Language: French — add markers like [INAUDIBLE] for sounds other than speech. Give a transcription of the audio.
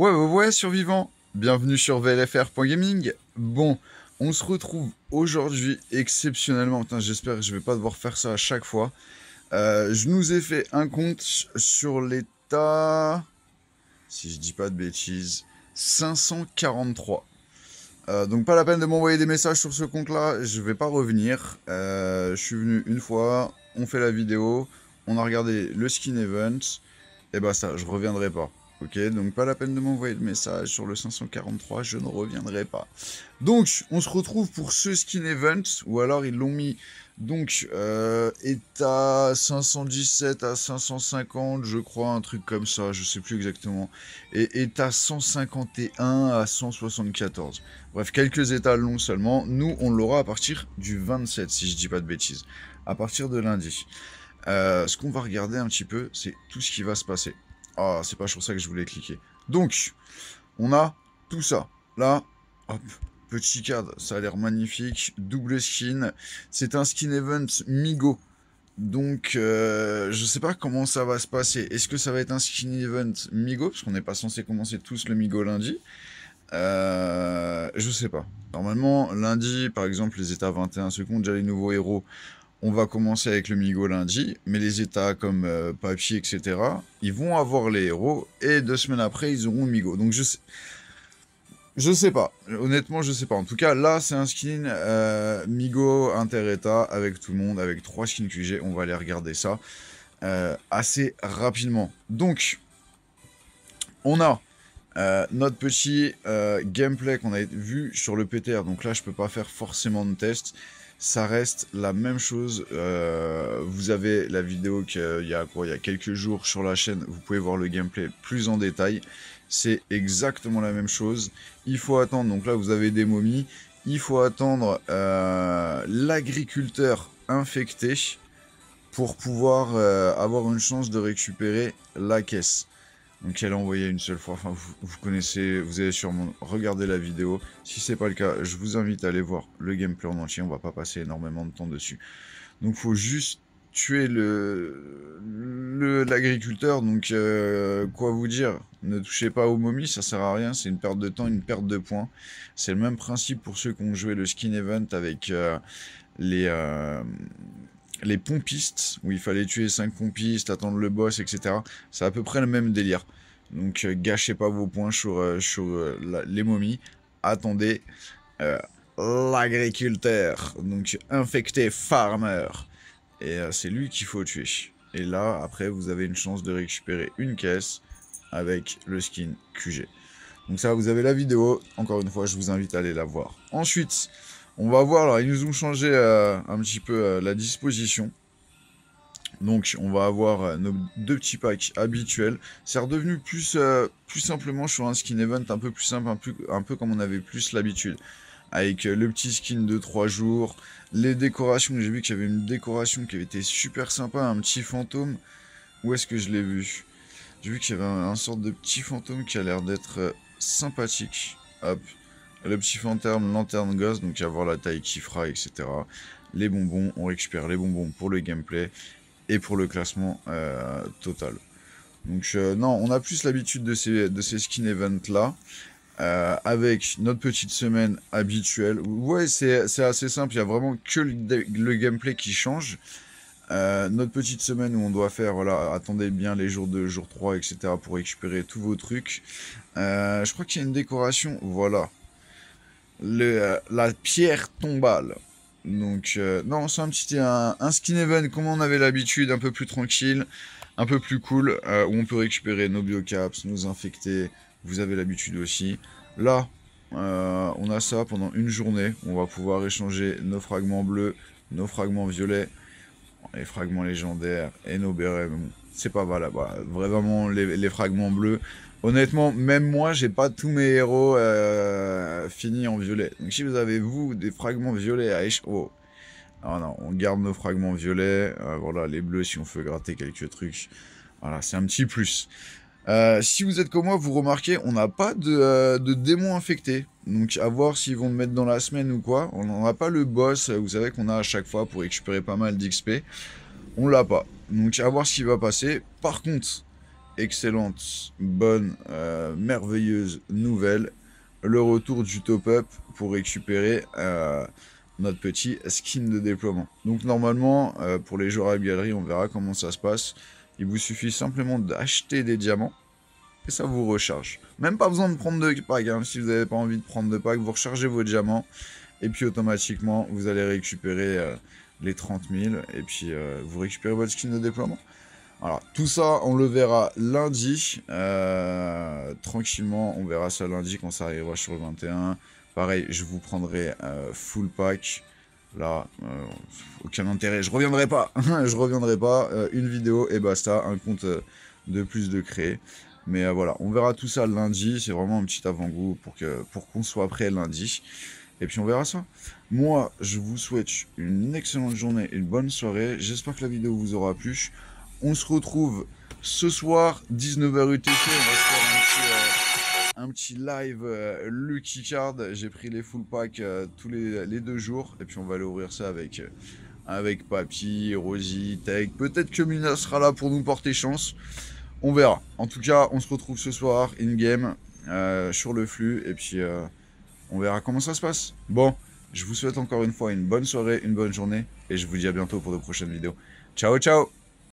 Ouais, ouais, ouais, survivants Bienvenue sur VLFR.gaming. Bon, on se retrouve aujourd'hui exceptionnellement. j'espère que je vais pas devoir faire ça à chaque fois. Euh, je nous ai fait un compte sur l'état. Si je dis pas de bêtises, 543. Euh, donc pas la peine de m'envoyer des messages sur ce compte-là, je vais pas revenir. Euh, je suis venu une fois, on fait la vidéo, on a regardé le skin event, et eh bah ben ça, je reviendrai pas. Ok, donc pas la peine de m'envoyer de message sur le 543, je ne reviendrai pas. Donc, on se retrouve pour ce skin event, ou alors ils l'ont mis, donc, euh, état 517 à 550, je crois, un truc comme ça, je ne sais plus exactement, et état 151 à 174. Bref, quelques états longs seulement, nous, on l'aura à partir du 27, si je ne dis pas de bêtises, à partir de lundi. Euh, ce qu'on va regarder un petit peu, c'est tout ce qui va se passer. Ah, c'est pas sur ça que je voulais cliquer. Donc, on a tout ça. Là, hop, petit cadre, ça a l'air magnifique. Double skin. C'est un skin event Migo. Donc, euh, je sais pas comment ça va se passer. Est-ce que ça va être un skin event Migo Parce qu'on n'est pas censé commencer tous le Migo lundi. Je euh, je sais pas. Normalement, lundi, par exemple, les états 21 secondes, déjà les nouveaux héros on va commencer avec le Migo lundi, mais les États comme euh, papier etc., ils vont avoir les héros, et deux semaines après, ils auront Migo. Donc je sais... Je sais pas, honnêtement je sais pas. En tout cas là c'est un skin euh, Migo Inter-État avec tout le monde, avec trois skins QG, on va aller regarder ça euh, assez rapidement. Donc on a notre petit gameplay qu'on a vu sur le PTR, donc là je peux pas faire forcément de test ça reste la même chose. Euh, vous avez la vidéo qu'il y a il y a quelques jours sur la chaîne. Vous pouvez voir le gameplay plus en détail. C'est exactement la même chose. Il faut attendre. Donc là, vous avez des momies. Il faut attendre euh, l'agriculteur infecté pour pouvoir euh, avoir une chance de récupérer la caisse. Donc elle a envoyé une seule fois. Enfin, vous, connaissez, vous avez sûrement regardé la vidéo. Si c'est pas le cas, je vous invite à aller voir le gameplay en entier. On va pas passer énormément de temps dessus. Donc faut juste tuer le l'agriculteur. Donc euh, quoi vous dire Ne touchez pas aux momies, ça sert à rien. C'est une perte de temps, une perte de points. C'est le même principe pour ceux qui ont joué le skin event avec euh, les euh, les pompistes, où il fallait tuer cinq pompistes, attendre le boss, etc. C'est à peu près le même délire. Donc euh, gâchez pas vos points sur, euh, euh, les momies. Attendez l'agriculteur, donc infecté farmer. Et c'est lui qu'il faut tuer. Et là, après, vous avez une chance de récupérer une caisse avec le skin QG. Donc ça, vous avez la vidéo. Encore une fois, je vous invite à aller la voir. Ensuite, on va voir, alors ils nous ont changé euh, un petit peu euh, la disposition. Donc on va avoir euh, nos deux petits packs habituels. C'est redevenu plus, plus simplement sur un skin event, un peu plus simple, un peu, comme on avait plus l'habitude. Avec le petit skin de trois jours, les décorations, j'ai vu qu'il y avait une décoration qui avait été super sympa, un petit fantôme. Où est-ce que je l'ai vu J'ai vu qu'il y avait un, un sorte de petit fantôme qui a l'air d'être sympathique. Hop, le petit fantôme, lanterne gosse, donc avoir la taille qui fera, etc. Les bonbons, on récupère les bonbons pour le gameplay et pour le classement euh, total. Donc euh, non, on a plus l'habitude de ces, de ces skin events là. Euh, avec notre petite semaine habituelle. Ouais, c'est assez simple, il n'y a vraiment que le, gameplay qui change. notre petite semaine où on doit faire, voilà, attendez bien les jours 2, jour 3, etc. pour récupérer tous vos trucs. je crois qu'il y a une décoration, voilà. Euh, la pierre tombale. Donc, euh, non, c'est un petit un, skin event comme on avait l'habitude, un peu plus tranquille, un peu plus cool, euh, où on peut récupérer nos biocaps, nous infecter, vous avez l'habitude aussi. Là, on a ça pendant une journée, on va pouvoir échanger nos fragments bleus, nos fragments violets, les fragments légendaires et nos bérets, c'est pas mal. bas vraiment, les, fragments bleus. Honnêtement, même moi, j'ai pas tous mes héros euh, finis en violet. Donc si vous avez, vous, des fragments violets à échouer... Oh. Ah non, on garde nos fragments violets. Euh, voilà, les bleus, si on veut gratter quelques trucs. Voilà, c'est un petit plus. Euh, si vous êtes comme moi, vous remarquez, on n'a pas de, démon euh, de démons infectés. Donc à voir s'ils vont le mettre dans la semaine ou quoi. On n'en a pas le boss, vous savez qu'on a à chaque fois pour récupérer pas mal d'XP. On l'a pas. Donc à voir ce qui va passer. Par contre, excellente, bonne, euh, merveilleuse nouvelle. Le retour du top-up pour récupérer notre petit skin de déploiement. Donc normalement, pour les joueurs à la galerie, on verra comment ça se passe. Il vous suffit simplement d'acheter des diamants et ça vous recharge. Même pas besoin de prendre de packs. Hein. Si vous n'avez pas envie de prendre de packs, vous rechargez vos diamants et puis automatiquement vous allez récupérer euh, les 30 000 et puis euh, vous récupérez votre skin de déploiement. Alors tout ça on le verra lundi, euh, tranquillement on verra ça lundi quand ça arrivera sur le 21. Pareil je vous prendrai full pack Là, euh, aucun intérêt. Je reviendrai pas. [LAUGHS] je reviendrai pas. Euh, une vidéo et basta. Un compte euh, de plus de créer. Mais voilà, on verra tout ça lundi. C'est vraiment un petit avant-goût pour que pour qu'on soit prêt lundi. Et puis on verra ça. Moi, je vous souhaite une excellente journée, une bonne soirée. J'espère que la vidéo vous aura plu. On se retrouve ce soir, 19h UTC. On va un petit live euh, Lucky Card. J'ai pris les full packs euh, tous les, deux jours. Et puis on va aller ouvrir ça avec, euh, avec Papy, Rosie, Tech. Peut-être que Mina sera là pour nous porter chance. On verra. En tout cas, on se retrouve ce soir in-game sur le flux. Et puis on verra comment ça se passe. Bon, je vous souhaite encore une fois une bonne soirée, une bonne journée. Et je vous dis à bientôt pour de prochaines vidéos. Ciao, ciao